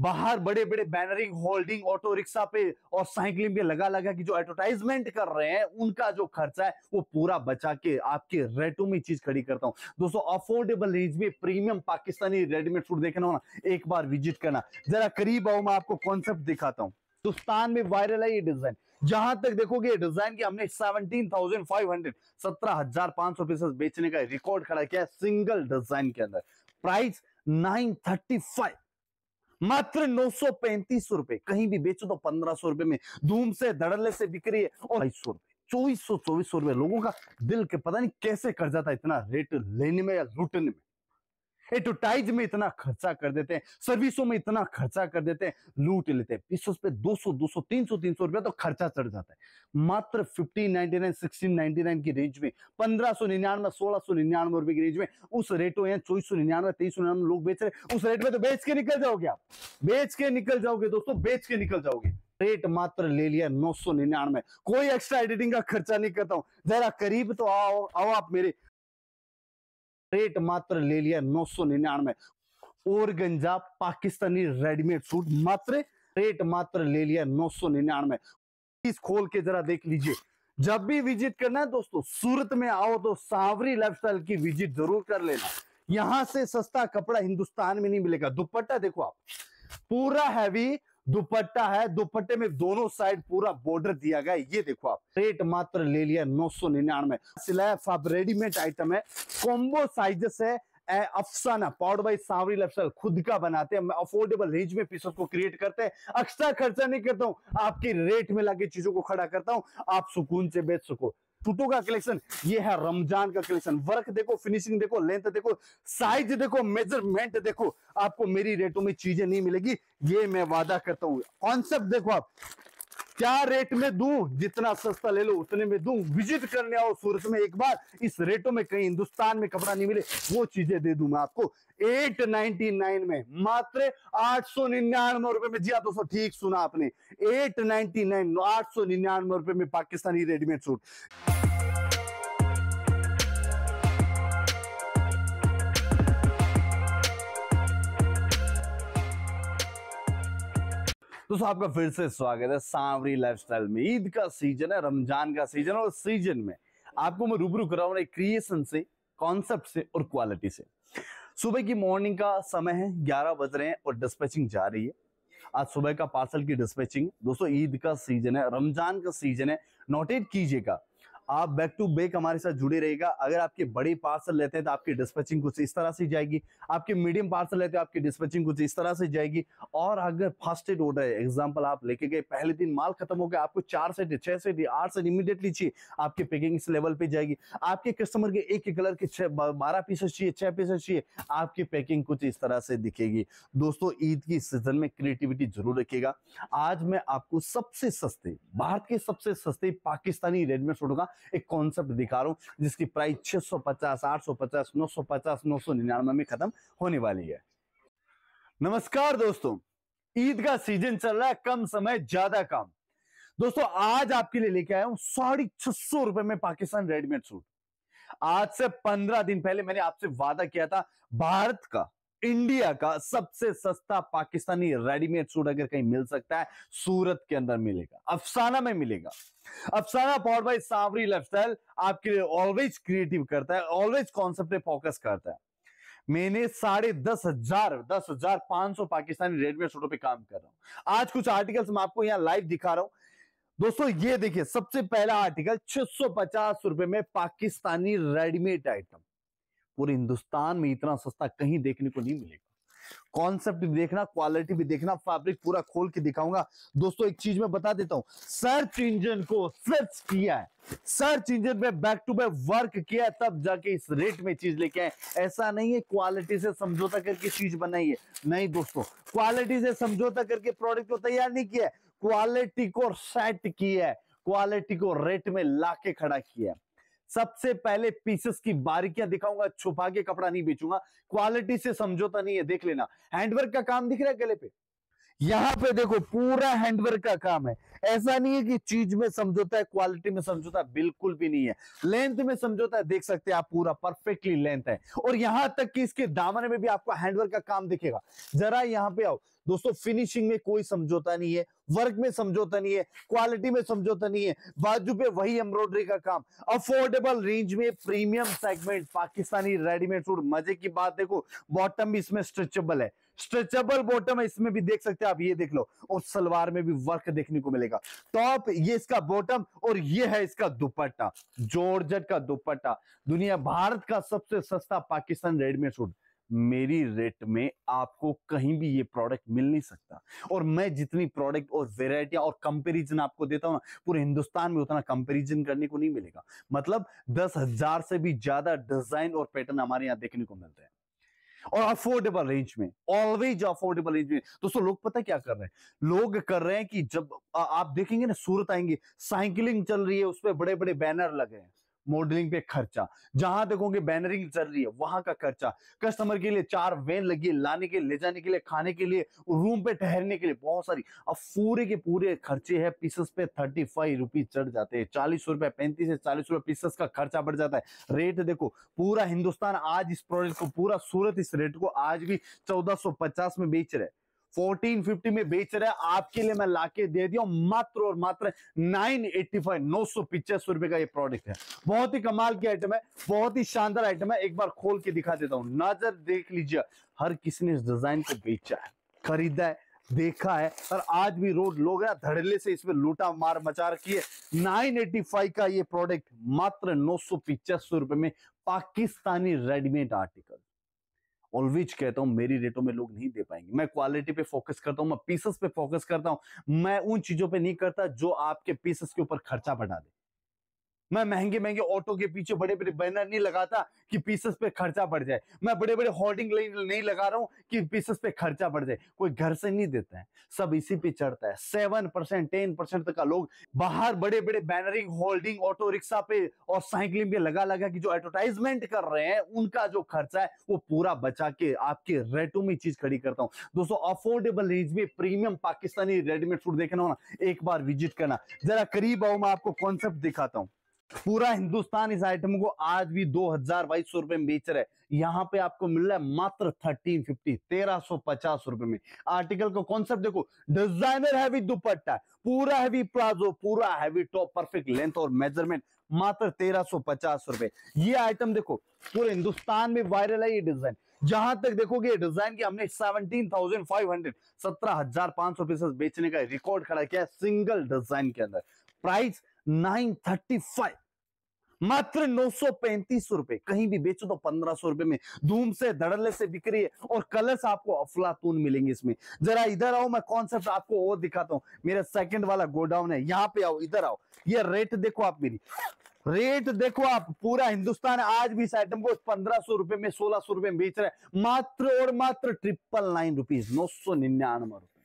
बाहर बड़े बड़े बैनरिंग होल्डिंग ऑटो रिक्शा पे और साइकिलिंग पे लगा लगा कि जो एडवर्टाइजमेंट कर रहे हैं उनका जो खर्चा है वो पूरा बचा के आपके रेटो में चीज खड़ी करता हूं दोस्तों अफोर्डेबल रेंज में प्रीमियम पाकिस्तानी रेडीमेड फूड देखना होना एक बार विजिट करना जरा करीब आओ मैं आपको कॉन्सेप्ट दिखाता हूँ हिंदुस्तान में वायरल है ये डिजाइन जहां तक देखोगे डिजाइन की हमने 17,500 17,500 पीसेस बेचने का रिकॉर्ड खड़ा किया है सिंगल डिजाइन के अंदर प्राइस 935 मात्र नौ सौ पैंतीस रुपए कहीं भी बेचो तो पंद्रह सौ रुपए में धूम से धड़ल्ले से बिक्री है और बाईस सौ रुपए चौबीस सौ चौबीस सौ रुपए लोगों का दिल के पता नहीं कैसे कर जाता इतना रेट लेने में या लूटने में एडवर्टाइज में इतना खर्चा कर देते हैं सर्विसों में इतना खर्चा कर देते हैं लूट लेते हैं पीस पे 200 200 300 300 रुपया तो खर्चा चढ़ जाता है मात्र 1599 1699 की रेंज में पंद्रह सौ निन्यानवे सोलह सौ निन्यानवे रुपए की रेंज में उस रेटो यहाँ चौबीस सौ निन्यानवे तेईस सौ निन्यानवे लोग बेच रहे उस रेट में तो बेच के निकल जाओगे आप बेच के निकल जाओगे दोस्तों बेच के निकल जाओगे रेट मात्र ले लिया नौ सौ निन्यानवे कोई एक्स्ट्रा एडिटिंग का खर्चा नहीं करता हूं जरा करीब तो आओ आओ आप मेरे रेट मात्र ले लिया नौ सौ निन्यानवे और गंजा पाकिस्तानी रेडीमेड सूट मात्र रेट मात्र ले लिया नौ सौ निन्यानवे इस खोल के जरा देख लीजिए जब भी विजिट करना है दोस्तों सूरत में आओ तो सावरी लाइफस्टाइल की विजिट जरूर कर लेना यहां से सस्ता कपड़ा हिंदुस्तान में नहीं मिलेगा दुपट्टा देखो आप पूरा हैवी दुपट्टा है दुपट्टे में दोनों साइड पूरा बॉर्डर दिया गया ये देखो आप रेट मात्र ले लिया नौ सौ निन्यानवे सिलाया रेडीमेड आइटम है कॉम्बो साइजेस है अफसाना पाउड बाई सावरी लफ्सल खुद का बनाते हैं अफोर्डेबल रेंज में पीसों को क्रिएट करते हैं एक्स्ट्रा खर्चा नहीं करता हूं आपके रेट में लाके चीजों को खड़ा करता हूं आप सुकून से बेच सको टूटू का कलेक्शन ये है रमजान का कलेक्शन वर्क देखो फिनिशिंग देखो लेंथ देखो साइज देखो मेजरमेंट देखो आपको मेरी रेटों में चीजें नहीं मिलेगी ये मैं वादा करता हूँ कॉन्सेप्ट देखो आप क्या रेट में दू जितना सस्ता ले लो उतने में दू विजिट करने आओ सूरत में एक बार इस रेटों में कहीं हिंदुस्तान में कपड़ा नहीं मिले वो चीजें दे दू मैं आपको 899 में मात्र आठ सौ निन्यानवे रुपए में जी हाँ दोस्तों ठीक सुना आपने 899 899 रुपए में पाकिस्तानी रेडीमेड सूट दोस्तों आपका फिर से स्वागत है सांवरी लाइफस्टाइल में ईद का सीजन है रमजान का सीजन और सीजन में आपको मैं रूबरू कराऊंगा क्रिएशन से कॉन्सेप्ट से और क्वालिटी से सुबह की मॉर्निंग का समय है ग्यारह बज रहे हैं और डिस्पैचिंग जा रही है आज सुबह का पार्सल की डिस्पैचिंग दोस्तों ईद का सीजन है रमजान का सीजन है नोटेट कीजिएगा आप बैक टू बैक हमारे साथ जुड़े रहेगा अगर आपके बड़े पार्सल लेते हैं तो आपकी डिस्पैचिंग कुछ इस तरह से जाएगी आपके मीडियम पार्सल लेते हैं तो आपकी डिस्पैचिंग कुछ इस तरह से जाएगी और अगर फास्टेड ऑर्डर है एग्जाम्पल आप लेके गए पहले दिन माल खत्म हो गया आपको चार सेट छह सेट आठ सेट इमीडिएटली चाहिए आपकी पैकिंग इस लेवल पे जाएगी आपके कस्टमर के एक कलर के छह बारह पीसेस चाहिए छह पीसेस चाहिए आपकी पैकिंग कुछ इस तरह से दिखेगी दोस्तों ईद की सीजन में क्रिएटिविटी जरूर रखेगा आज मैं आपको सबसे सस्ते भारत के सबसे सस्ते पाकिस्तानी रेडमेड सूट एक कॉन्सेप्ट दिखा रहा हूँ जिसकी प्राइस छह सौ पचास आठ सौ पचास नौ सौ पचास नौ सौ निन्यानवे में खत्म होने वाली है नमस्कार दोस्तों ईद का सीजन चल रहा है कम समय ज्यादा काम दोस्तों आज आपके लिए लेके आया हूं साढ़े छह सौ रुपए में पाकिस्तान रेडीमेड सूट आज से पंद्रह दिन पहले मैंने आपसे वादा किया था भारत का इंडिया का सबसे सस्ता पाकिस्तानी रेडीमेड सूट अगर कहीं मिल सकता है सूरत के अंदर मिलेगा अफसाना में मिलेगा अफसाना पावर बाई सावरी लाइफस्टाइल आपके लिए ऑलवेज क्रिएटिव करता है ऑलवेज कॉन्सेप्ट पे फोकस करता है मैंने साढ़े दस हजार दस हजार पांच सौ पाकिस्तानी रेडीमेड सूटों पे काम कर रहा हूं आज कुछ आर्टिकल्स मैं आपको यहां लाइव दिखा रहा हूं दोस्तों ये देखिए सबसे पहला आर्टिकल छह सौ पचास रुपए में पाकिस्तानी रेडीमेड आइटम पूरे हिंदुस्तान में इतना सस्ता कहीं देखने को नहीं मिलेगा कॉन्सेप्ट भी देखना क्वालिटी भी देखना फैब्रिक पूरा खोल के दिखाऊंगा दोस्तों एक चीज मैं बता देता हूं सर्च इंजन को सर्च किया है सर्च इंजन में बैक टू बैक वर्क किया तब जाके इस रेट में चीज लेके आए ऐसा नहीं है क्वालिटी से समझौता करके चीज बनाई है नहीं दोस्तों क्वालिटी से समझौता करके प्रोडक्ट को तैयार नहीं किया क्वालिटी को सेट किया है क्वालिटी को रेट में लाके खड़ा किया है सबसे पहले पीसेस की बारीकियां दिखाऊंगा छुपा के कपड़ा नहीं बेचूंगा क्वालिटी से समझौता नहीं है देख लेना हैंडवर्क का काम दिख रहा है गले पे यहां पे देखो पूरा हैंडवर्क का काम है ऐसा नहीं है कि चीज में समझौता है क्वालिटी में समझौता बिल्कुल भी नहीं है लेंथ में समझौता है देख सकते हैं आप पूरा परफेक्टली लेंथ है और यहां तक कि इसके दामन में भी आपको हैंडवर्क का काम दिखेगा जरा यहां पे आओ दोस्तों फिनिशिंग में कोई समझौता नहीं है वर्क में समझौता नहीं है क्वालिटी में समझौता नहीं है बाजू पे वही एम्ब्रॉयडरी का काम अफोर्डेबल रेंज में premium segment Pakistani readymade suit मजे की बात देखो बॉटम भी इसमें स्ट्रेचेबल है स्ट्रेचेबल बॉटम है इसमें भी देख सकते हैं आप ये देख लो और सलवार में भी वर्क देखने को मिलेगा टॉप ये इसका बॉटम और ये है इसका दुपट्टा जोरजट का दुपट्टा दुनिया भारत का सबसे सस्ता पाकिस्तान रेडीमेड सूट मेरी रेट में आपको कहीं भी ये प्रोडक्ट मिल नहीं सकता और मैं जितनी प्रोडक्ट और वेराइटियां और कंपेरिजन आपको देता हूं ना पूरे हिंदुस्तान में उतना कंपेरिजन करने को नहीं मिलेगा मतलब दस हजार से भी ज्यादा डिजाइन और पैटर्न हमारे यहाँ देखने को मिलते हैं और अफोर्डेबल रेंज में ऑलवेज अफोर्डेबल रेंज में दोस्तों लोग पता क्या कर रहे हैं लोग कर रहे हैं कि जब आप देखेंगे ना सूरत आएंगे साइकिलिंग चल रही है उसमें बड़े बड़े बैनर लगे हैं मॉडलिंग पे खर्चा जहां देखोगे बैनरिंग चल रही है वहां का खर्चा कस्टमर के लिए चार वैन लगी लाने के ले जाने के लिए खाने के लिए रूम पे ठहरने के लिए बहुत सारी अब पूरे के पूरे खर्चे है पीसेस पे थर्टी फाइव रुपीज चढ़ जाते हैं चालीस रुपए पैंतीस से चालीस रुपए पीसेस का खर्चा बढ़ जाता है रेट देखो पूरा हिंदुस्तान आज इस प्रोडक्ट को पूरा सूरत इस रेट को आज भी चौदह में बेच रहे 1450 में बेच रहे हैं आपके लिए मैं लाके दे दिया मात्र और मात्र 985 नौ सौ पिचासी रुपए का ये प्रोडक्ट है बहुत ही कमाल की आइटम है बहुत ही शानदार आइटम है एक बार खोल के दिखा देता हूं नजर देख लीजिए हर किसी ने इस डिजाइन को बेचा है खरीदा है देखा है और आज भी रोड लोग ना धड़ल्ले से इसमें लूटा मार मचा रखी है 985 का ये प्रोडक्ट मात्र नौ सौ रुपए में पाकिस्तानी रेडीमेड आर्टिकल ऑलवेज कहता हूं मेरी रेटों में लोग नहीं दे पाएंगे मैं क्वालिटी पे फोकस करता हूं मैं पीसेस पे फोकस करता हूं मैं उन चीजों पे नहीं करता जो आपके पीसेस के ऊपर खर्चा बढ़ा दे मैं महंगे महंगे ऑटो के पीछे बड़े बड़े बैनर नहीं लगाता कि पीसेस पे खर्चा बढ़ जाए मैं बड़े बड़े होर्डिंग नहीं लगा रहा हूँ कि पीसेस पे खर्चा बढ़ जाए कोई घर से नहीं देता है सब इसी पे चढ़ता है सेवन परसेंट टेन परसेंट तक का लोग बाहर बड़े बड़े बैनरिंग होल्डिंग ऑटो रिक्शा पे और साइकिलिंग पे लगा लगा कि जो एडवर्टाइजमेंट कर रहे हैं उनका जो खर्चा है वो पूरा बचा के आपके रेटो में चीज खड़ी करता हूँ दोस्तों अफोर्डेबल रेंज में प्रीमियम पाकिस्तानी रेडीमेड फूड देखना हो ना एक बार विजिट करना जरा करीब आओ मैं आपको कॉन्सेप्ट दिखाता हूँ पूरा हिंदुस्तान इस आइटम को आज भी दो हजार बाईस सौ रुपए में बेच रहे यहां पे आपको मिल रहा है मात्र थर्टीन फिफ्टी तेरह सौ पचास रुपए में आर्टिकल का कॉन्सेप्ट देखो डिजाइनर हैवी दुपट्टा पूरा हैवी प्लाजो पूरा हैवी टॉप परफेक्ट लेंथ और मेजरमेंट मात्र तेरह सौ पचास रुपए ये आइटम देखो पूरे हिंदुस्तान में वायरल है ये डिजाइन जहां तक देखोगे डिजाइन की हमने सेवनटीन थाउजेंड फाइव हंड्रेड सत्रह हजार पांच सौ पीसेस बेचने का रिकॉर्ड खड़ा किया सिंगल डिजाइन के अंदर प्राइस नाइन थर्टी फाइव मात्र नौ सौ पैंतीस रुपए कहीं भी बेचो तो पंद्रह सौ रुपए में धूम से धड़ल्ले से बिक रही है और कलर्स आपको अफलातून मिलेंगे इसमें जरा इधर आओ मैं कॉन्सेप्ट आपको और दिखाता हूं मेरा सेकंड वाला गोडाउन है यहां पे आओ इधर आओ ये रेट देखो आप मेरी रेट देखो आप पूरा हिंदुस्तान आज भी इस आइटम को पंद्रह सौ रुपए में सोलह सौ रुपए में बेच रहे है मात्र और मात्र ट्रिपल नाइन रुपीज नौ सौ निन्यानवे रुपए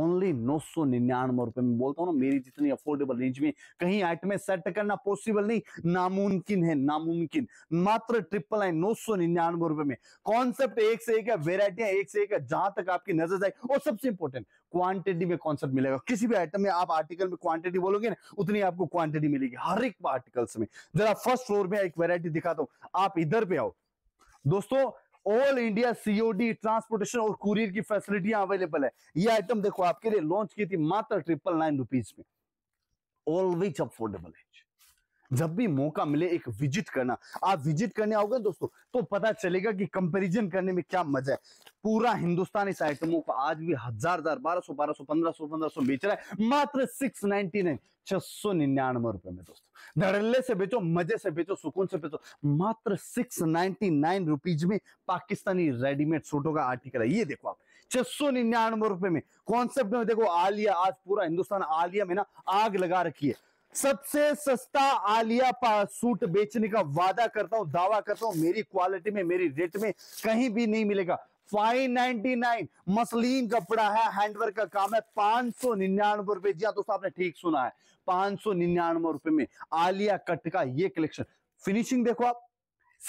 ओनली नौ सौ निन्यानवे रुपए में बोलता हूँ ना मेरी जितनी अफोर्डेबल रेंज में कहीं आइट में सेट करना पॉसिबल नहीं नामुमकिन है नामुमकिन मात्र ट्रिपल आई नौ सौ निन्यानवे रुपए में कॉन्सेप्ट एक से एक है वेरायटियां एक से एक है जहां तक आपकी नजर जाए और सबसे इंपॉर्टेंट क्वांटिटी में कॉन्सेप्ट मिलेगा किसी भी आइटम में आप आर्टिकल में क्वांटिटी बोलोगे ना उतनी आपको क्वांटिटी मिलेगी हर एक आर्टिकल्स में जरा फर्स्ट फ्लोर में एक वेरायटी दिखाता हूं आप इधर पे आओ दोस्तों ऑल इंडिया सीओडी ट्रांसपोर्टेशन और कुरियर की फैसिलिटियां अवेलेबल है ये आइटम देखो आपके लिए लॉन्च की थी मात्र ट्रिपल नाइन रुपीज में ऑलवेज अफोर्डेबल है जब भी मौका मिले एक विजिट करना आप विजिट करने आओगे दोस्तों तो पता चलेगा कि कंपैरिजन करने में क्या मजा है पूरा हिंदुस्तान इस आइटमों को आज भी हजार हजार बारह सौ बारह सौ पंद्रह सौ पंद्रह सौ बेच रहा है मात्र सिक्स नाइनटी नाइन छह सौ निन्यानवे रुपए में दोस्तों धड़ल्ले से बेचो मजे से बेचो सुकून से बेचो मात्र सिक्स नाइनटी नाइन रुपीज में पाकिस्तानी रेडीमेड सूटों का आर्टिकल है ये देखो आप छह सौ निन्यानवे रुपए में कॉन्सेप्ट में देखो आलिया आज पूरा हिंदुस्तान आलिया में ना आग लगा रखी है सबसे सस्ता आलिया सूट बेचने का वादा करता हूं दावा करता हूं मेरी क्वालिटी में मेरी रेट में कहीं भी नहीं मिलेगा 599 मसलिन कपड़ा है हैंडवर्क का काम है पांच सौ निन्यानवे रुपए जी हाँ, दोस्तों आपने ठीक सुना है पांच सौ निन्यानवे रुपए में आलिया कट का ये कलेक्शन फिनिशिंग देखो आप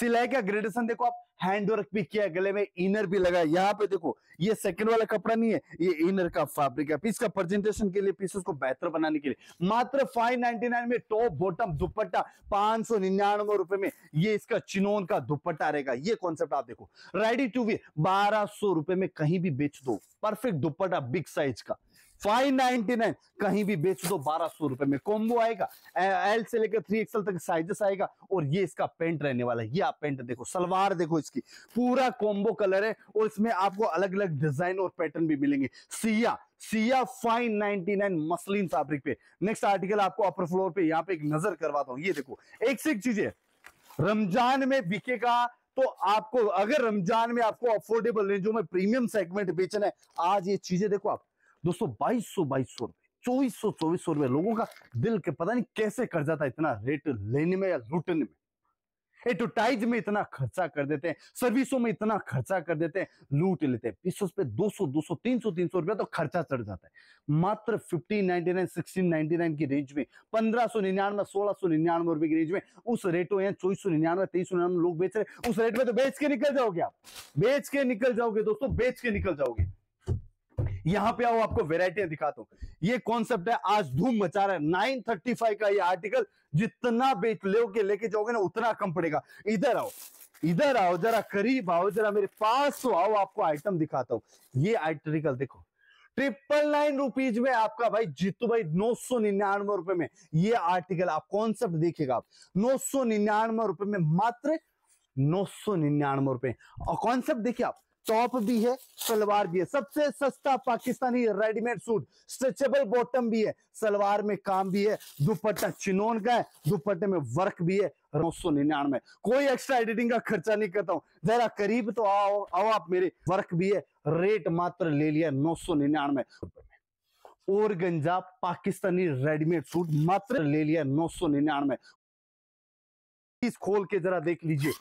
सिलाई का ग्रेडेशन देखो आप हैंड वर्क भी किया गले में इनर भी लगा यहाँ पे देखो ये सेकंड वाला कपड़ा नहीं है ये इनर का फैब्रिक है पीस का प्रेजेंटेशन के लिए पीसेस को बेहतर बनाने के लिए मात्र 599 में टॉप बॉटम दुपट्टा पांच सौ निन्यानवे रुपए में ये इसका चिनोन का दुपट्टा रहेगा ये कॉन्सेप्ट आप देखो रेडी टू वी बारह सौ रुपए में कहीं भी बेच दो परफेक्ट दुपट्टा बिग साइज का 599 कहीं भी बेच दो बारह सौ रुपए में कॉम्बो आएगा एल से लेकर थ्री एक्सएल तक साइजेस आएगा और ये इसका पेंट रहने वाला है ये आप पेंट देखो सलवार देखो इसकी पूरा कॉम्बो कलर है और इसमें आपको अलग अलग डिजाइन और पैटर्न भी मिलेंगे सिया सिया 599 मसलिन फैब्रिक पे नेक्स्ट आर्टिकल आपको अपर फ्लोर पे यहाँ पे एक नजर करवाता हूँ ये देखो एक से एक चीज है रमजान में बिकेगा तो आपको अगर रमजान में आपको अफोर्डेबल रेंजों में प्रीमियम सेगमेंट बेचना है आज ये चीजें देखो आप दोस्तों बाईस सौ बाईस सौ रुपए चौबीस सौ चौबीस सौ रुपए लोगों का दिल के पता नहीं कैसे कर जाता इतना रेट लेने में या लूटने में एडवर्टाइज में इतना खर्चा कर देते हैं सर्विसों में इतना खर्चा कर देते हैं लूट लेते हैं पीस पे 200 200 300 300 रुपया तो खर्चा चढ़ जाता है मात्र 1599 1699 की रेंज में पंद्रह सौ निन्यानवे सोलह सौ निन्यानवे रुपए की रेंज में उस रेटो यहाँ चौबीस सौ निन्यानवे तेईस सौ निन्यानवे लोग बेच रहे उस रेट में तो बेच के निकल जाओगे आप बेच के निकल जाओगे दोस्तों बेच के निकल जाओगे यहाँ पे आओ आपको वेराइटियां दिखाता हूँ ये कॉन्सेप्ट है आज धूम मचा रहा है नाइन थर्टी फाइव का ये आर्टिकल जितना बेच ले के लेके जाओगे ना उतना कम पड़ेगा इधर आओ इधर आओ जरा करीब आओ जरा मेरे पास तो आओ आपको आइटम दिखाता हूँ ये आर्टिकल देखो ट्रिपल नाइन रुपीज में आपका भाई जीतू भाई नौ सौ निन्यानवे रुपए में ये आर्टिकल आप कॉन्सेप्ट देखिएगा आप नौ सौ निन्यानवे रुपए में मात्र नौ सौ निन्यानवे रुपए और कॉन्सेप्ट देखिए आप टॉप भी है सलवार भी है सबसे सस्ता Pakistani readymade suit stretchable bottom भी है सलवार में काम भी है दुपट्टा चिनोन का है दुपट्टे में वर्क भी है नौ सौ निन्यानवे कोई एक्स्ट्रा एडिटिंग का खर्चा नहीं करता हूं जरा करीब तो आओ आओ आप मेरे वर्क भी है रेट मात्र ले लिया नौ सौ निन्यानवे और गंजा पाकिस्तानी रेडीमेड सूट मात्र ले लिया नौ सौ निन्यानवे खोल के जरा देख लीजिए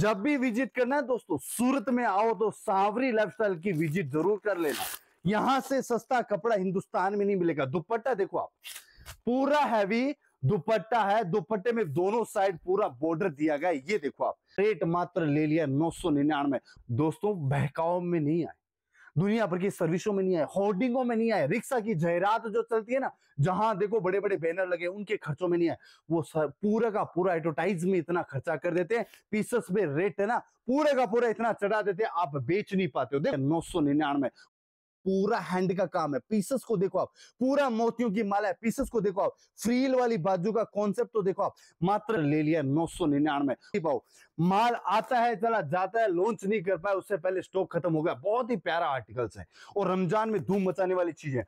जब भी विजिट करना है दोस्तों सूरत में आओ तो सावरी लाइफस्टाइल की विजिट जरूर कर लेना यहां से सस्ता कपड़ा हिंदुस्तान में नहीं मिलेगा दुपट्टा देखो आप पूरा हैवी दुपट्टा है दुपट्टे में दोनों साइड पूरा बॉर्डर दिया गया ये देखो आप रेट मात्र ले लिया नौ सौ निन्यानवे दोस्तों बहकाव में नहीं आए दुनिया भर की सर्विसों में नहीं आए होर्डिंगों में नहीं आए रिक्शा की जहरात जो चलती है ना जहां देखो बड़े बड़े बैनर लगे उनके खर्चों में नहीं आए वो पूरा का पूरा एडवर्टाइज में इतना खर्चा कर देते हैं पीसस में रेट है ना पूरे का पूरा इतना चढ़ा देते हैं आप बेच नहीं पाते हो देख नौ सौ निन्यानवे पूरा हैंड का काम है पीसेस को देखो आप पूरा मोतियों की माला है पीसेस को देखो आप फ्रील वाली बाजू का कॉन्सेप्ट तो देखो आप मात्र ले लिया नौ सौ निन्यानवे माल आता है चला जाता है लॉन्च नहीं कर पाया उससे पहले स्टॉक खत्म हो गया बहुत ही प्यारा आर्टिकल्स है और रमजान में धूम मचाने वाली चीज है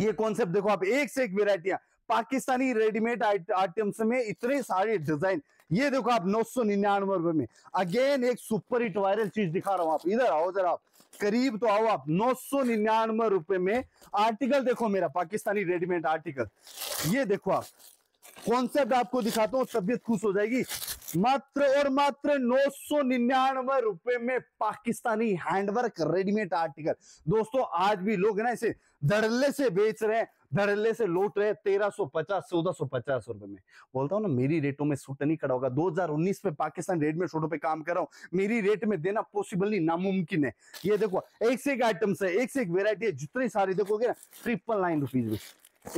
ये कॉन्सेप्ट देखो आप एक से एक वेरायटियां पाकिस्तानी रेडीमेड आइटम्स में इतने सारे डिजाइन ये देखो आप नौ सौ निन्यानवे में अगेन एक सुपर हिट वायरल चीज दिखा रहा हूं आप इधर आओ जरा आप करीब तो आओ आप नौ सौ निन्यानवे रुपए में आर्टिकल देखो मेरा पाकिस्तानी रेडीमेड आर्टिकल ये देखो आप कॉन्सेप्ट आपको दिखाता हूँ तबियत खुश हो जाएगी मात्र और मात्र नौ सौ निन्यानवे रुपए में पाकिस्तानी हैंडवर्क रेडीमेड आर्टिकल दोस्तों आज भी लोग ना इसे धड़ल्ले से बेच रहे हैं धड़ल्ले से लौट रहे तेरह सौ पचास चौदह सौ पचास रुपए में बोलता हूँ ना मेरी रेटों में सूट नहीं खड़ा होगा उन्नीस में पाकिस्तान रेट में सूटों पे काम कर रहा हूँ मेरी रेट में देना पॉसिबल नहीं नामुमकिन है ये देखो एक से एक आइटम्स है एक से एक वेरायटी है जितनी सारी देखोगे ना ट्रिपल नाइन रुपीज में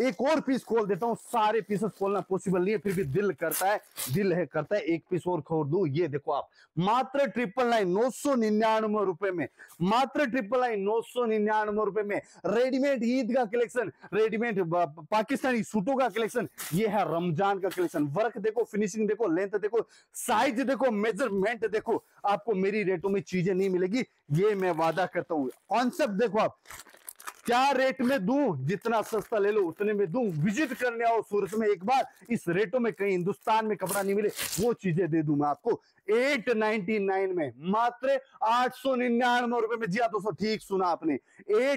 एक और पीस खोल देता हूँ सारे पीसेस खोलना पॉसिबल नहीं है फिर भी दिल करता है दिल है करता है एक पीस और खोल दू ये देखो आप मात्र ट्रिपल नाइन नौ सौ निन्यानवे रुपए में मात्र ट्रिपल नाइन नौ सौ निन्यानवे रुपए में रेडीमेड ईद का कलेक्शन रेडीमेड पाकिस्तानी सूटों का कलेक्शन ये है रमजान का कलेक्शन वर्क देखो फिनिशिंग देखो लेंथ देखो साइज देखो मेजरमेंट देखो आपको मेरी रेटों में चीजें नहीं मिलेगी ये मैं वादा करता हूँ कॉन्सेप्ट देखो आप क्या रेट में दू जितना सस्ता ले लो उतने में दू विजिट करने आओ सूरत में एक बार इस रेटों में कहीं हिंदुस्तान में कपड़ा नहीं मिले वो चीजें दे दू मैं आपको 899 में मात्र आठ सौ निन्यानवे रुपए में जिया हाँ दोस्तों ठीक सुना आपने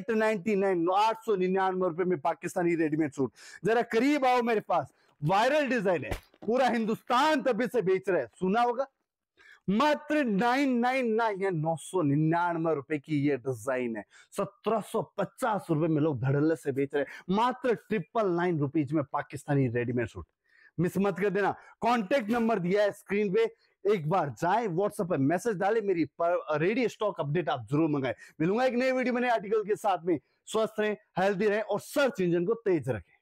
899 आठ सौ निन्यानवे रुपए में पाकिस्तानी रेडीमेड सूट जरा करीब आओ मेरे पास वायरल डिजाइन है पूरा हिंदुस्तान तभी से बेच रहे सुना होगा मात्र नाइन नाइन नाइन या नौ सौ निन्यानवे रुपए की ये डिजाइन है सत्रह सौ पचास रुपए में लोग धड़ल्ले से बेच रहे हैं मात्र ट्रिपल नाइन रुपीज में पाकिस्तानी रेडीमेड सूट मिस मत कर देना कॉन्टेक्ट नंबर दिया है स्क्रीन पे एक बार जाए व्हाट्सएप पर मैसेज डाले मेरी रेडी स्टॉक अपडेट आप जरूर मंगाए मिलूंगा एक नए वीडियो मैंने आर्टिकल के साथ में स्वस्थ रहे हेल्थी रहे और सर्च इंजन को तेज रखें